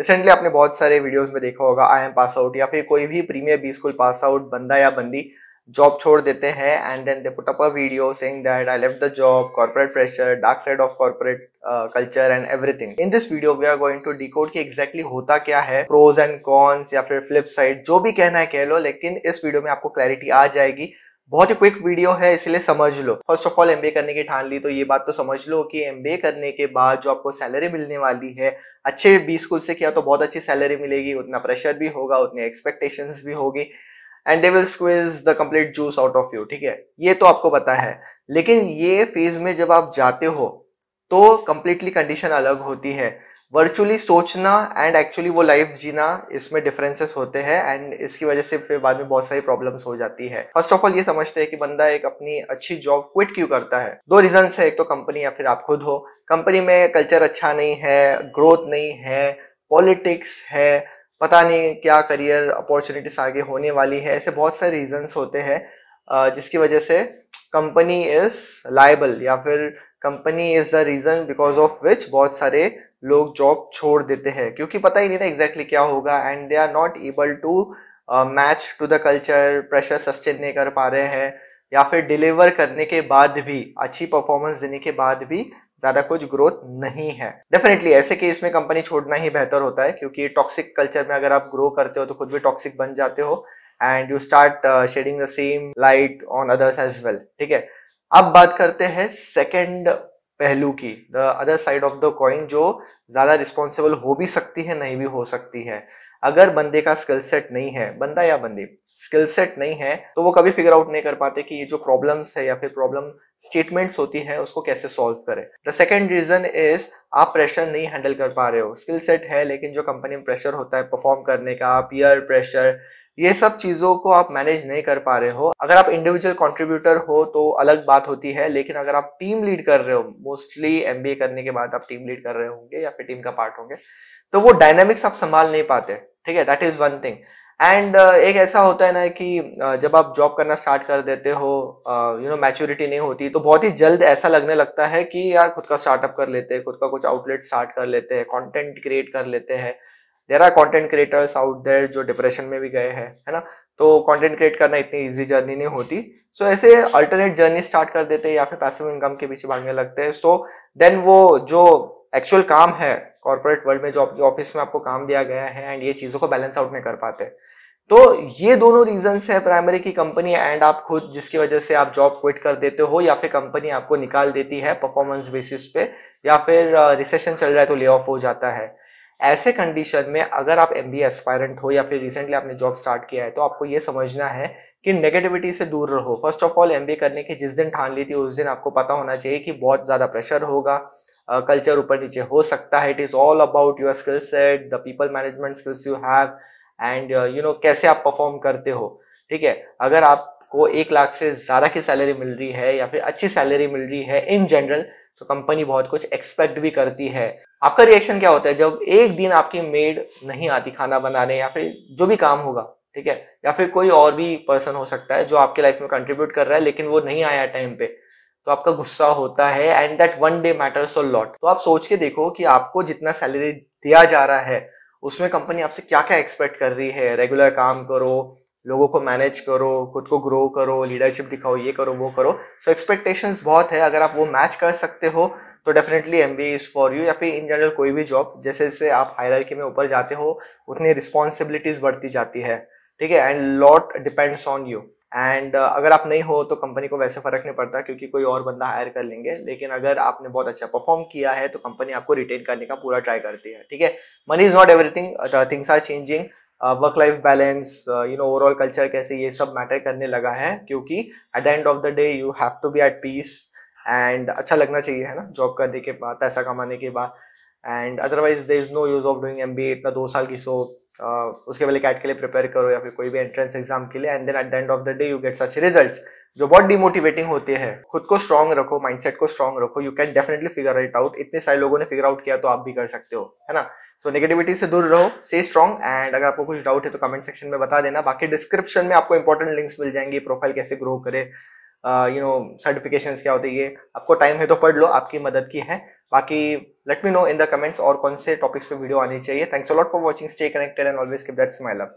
recently आपने बहुत सारे वीडियोस में देखा होगा आई एम पास आउट या फिर कोई भी premier B school pass out बंदा या बंदी जॉब छोड़ देते हैं and then they put up a video saying that I left the job corporate pressure dark side of corporate culture and everything in this video we are going to decode कि exactly exactly होता क्या है pros and cons या फिर flip side जो भी कहना है कह लो लेकिन इस वीडियो में आपको क्लैरिटी आ जाएगी बहुत ही क्विक वीडियो है इसलिए समझ लो फर्स्ट ऑफ ऑल एम करने की ठान ली तो ये बात तो समझ लो कि एम करने के बाद जो आपको सैलरी मिलने वाली है अच्छे बी स्कूल से किया तो बहुत अच्छी सैलरी मिलेगी उतना प्रेशर भी होगा उतनी एक्सपेक्टेशंस भी होगी and they will squeeze the complete juice out of you ठीक है ये तो आपको पता है लेकिन ये फेज में जब आप जाते हो तो कंप्लीटली कंडीशन अलग होती है वर्चुअली सोचना एंड एक्चुअली वो लाइफ जीना इसमें डिफरेंसेस होते हैं एंड इसकी वजह से फिर बाद में बहुत सारी प्रॉब्लम्स हो जाती है फर्स्ट ऑफ ऑल ये समझते हैं कि बंदा एक अपनी अच्छी जॉब क्विट क्यों करता है दो रीजन है एक तो कंपनी या फिर आप खुद हो कंपनी में कल्चर अच्छा नहीं है ग्रोथ नहीं है पॉलिटिक्स है पता नहीं क्या करियर अपॉर्चुनिटीज आगे होने वाली है ऐसे बहुत सारे रीजन्स होते हैं जिसकी वजह से कंपनी इज लाइबल या फिर company is the reason because of which बहुत सारे लोग जॉब छोड़ देते हैं क्योंकि पता ही नहीं ना एग्जैक्टली क्या होगा and they are not able to match to the culture pressure sustain नहीं कर पा रहे हैं या फिर डिलीवर करने के बाद भी अच्छी परफॉर्मेंस देने के बाद भी ज़्यादा कुछ ग्रोथ नहीं है डेफिनेटली ऐसे केस में कंपनी छोड़ना ही बेहतर होता है क्योंकि टॉक्सिक कल्चर में अगर आप ग्रो करते हो तो खुद भी टॉक्सिक बन जाते हो and you start shedding the same light on others as well ठीक है अब बात करते हैं सेकेंड पहलू की the other side of the coin जो ज़्यादा रिस्पॉन्सिबल हो भी सकती है नहीं भी हो सकती है अगर बंदे का स्किल सेट नहीं है बंदा या बंदी स्किल सेट नहीं है तो वो कभी फिगर आउट नहीं कर पाते कि ये जो प्रॉब्लम्स है या फिर प्रॉब्लम स्टेटमेंट्स होती है उसको कैसे सॉल्व करें द सेकेंड रीजन इज आप प्रेशर नहीं हैंडल कर पा रहे हो स्किल सेट है लेकिन जो कंपनी में प्रेशर होता है परफॉर्म करने का पीयर प्रेशर ये सब चीज़ों को आप मैनेज नहीं कर पा रहे हो अगर आप इंडिविजुअल कंट्रीब्यूटर हो तो अलग बात होती है लेकिन अगर आप टीम लीड कर रहे हो मोस्टली एम करने के बाद आप टीम लीड कर रहे होंगे या फिर टीम का पार्ट होंगे तो वो डायनेमिक्स आप संभाल नहीं पाते ठीक है that is one thing and uh, एक ऐसा होता है ना कि uh, जब आप जॉब करना स्टार्ट कर देते हो यू नो मैच्योरिटी नहीं होती तो बहुत ही जल्द ऐसा लगने लगता है कि यार खुद का स्टार्टअप कर लेते हैं खुद का कुछ आउटलेट स्टार्ट कर लेते हैं कंटेंट क्रिएट कर लेते हैं there are content creators out there जो डिप्रेशन में भी गए हैं है ना तो कंटेंट क्रिएट करना इतनी इजी जर्नी नहीं होती सो so, ऐसे अल्टरनेट जर्नी स्टार्ट कर देते हैं या फिर पैसिव इनकम के पीछे भागने लगते हैं सो देन वो जो एक्चुअल काम है कॉर्पोरेट वर्ल्ड में जो आपके ऑफिस में आपको काम दिया गया है एंड ये चीज़ों को बैलेंस आउट नहीं कर पाते तो ये दोनों रीजंस है प्राइमरी की कंपनी एंड आप खुद जिसकी वजह से आप जॉब क्विट कर देते हो या फिर कंपनी आपको निकाल देती है परफॉर्मेंस बेसिस पे या फिर रिसेशन uh, चल रहा है तो ले ऑफ हो जाता है ऐसे कंडीशन में अगर आप एम बी एस्पायरेंट हो या फिर रिसेंटली आपने जॉब स्टार्ट किया है तो आपको ये समझना है कि नेगेटिविटी से दूर रहो फर्स्ट ऑफ ऑल एम करने की जिस दिन ठान ली थी उस दिन आपको पता होना चाहिए कि बहुत ज़्यादा प्रेशर होगा कल्चर ऊपर नीचे हो सकता है it is all about your skill set the people management skills you have and you know कैसे आप परफॉर्म करते हो ठीक है अगर आपको एक लाख से ज़्यादा की सैलरी मिल रही है या फिर अच्छी सैलरी मिल रही है इन जनरल तो कंपनी बहुत कुछ एक्सपेक्ट भी करती है आपका रिएक्शन क्या होता है जब एक दिन आपकी मेड नहीं आती खाना बनाने या फिर जो भी काम होगा ठीक है या फिर कोई और भी पर्सन हो सकता है जो आपके लाइफ में कंट्रीब्यूट कर रहा है लेकिन वो नहीं आया टाइम पे तो आपका गुस्सा होता है and that one day matters a lot तो आप सोच के देखो कि आपको जितना सैलरी दिया जा रहा है उसमें कंपनी आपसे क्या क्या एक्सपेक्ट कर रही है रेगुलर काम करो लोगों को मैनेज करो खुद को ग्रो करो लीडरशिप दिखाओ ये करो वो करो सो so, एक्सपेक्टेशंस बहुत है अगर आप वो मैच कर सकते हो तो definitely M B is for you या फिर इन जनरल कोई भी जॉब जैसे जैसे आप हायरार्की में ऊपर जाते हो उतनी रिस्पॉन्सिबिलिटीज़ बढ़ती जाती है ठीक है and lot depends on you and अगर आप नहीं हो तो कंपनी को वैसे फर्क नहीं पड़ता क्योंकि कोई और बंदा हायर कर लेंगे लेकिन अगर आपने बहुत अच्छा परफॉर्म किया है तो कंपनी आपको रिटेन करने का पूरा ट्राई करती है ठीक है money is not everything things are changing work life balance you know overall culture कैसे ये सब मैटर करने लगा है क्योंकि at the end of the day you have to be at peace and अच्छा लगना चाहिए है ना जॉब करने के बाद पैसा कमाने के बाद and otherwise there is no use of doing M B A इतना दो साल की सो uh, उसके पहले कैट के लिए प्रिपेयर करो या फिर कोई भी एंट्रेंस एग्जाम के लिए and then at the end of the day you get such result जो बहुत डिमोटिवेटिंग होते हैं खुद को स्ट्रॉन्ग रखो माइंडसेट को स्ट्रॉन्ग रखो you can definitely figure it out इतने सारे लोगों ने फिगर आउट किया तो आप भी कर सकते हो है ना सो so, नेगेटिविटी से दूर रहो से स्ट्रॉन्ग एंड अगर आपको कुछ डाउट है तो कमेंट सेक्शन में बता देना बाकी डिस्क्रिप्शन में आपको इंपॉर्टेंट लिंक्स मिल जाएंगी प्रोफाइल कैसे ग्रो करे यू नो सर्टिफिकेशन क्या होती है आपको टाइम है तो पढ़ लो आपकी मदद की है बाकी let me know in the comments और कौन से टॉपिक्स पे वीडियो आनी चाहिए thanks a lot for watching stay connected and always keep that smile love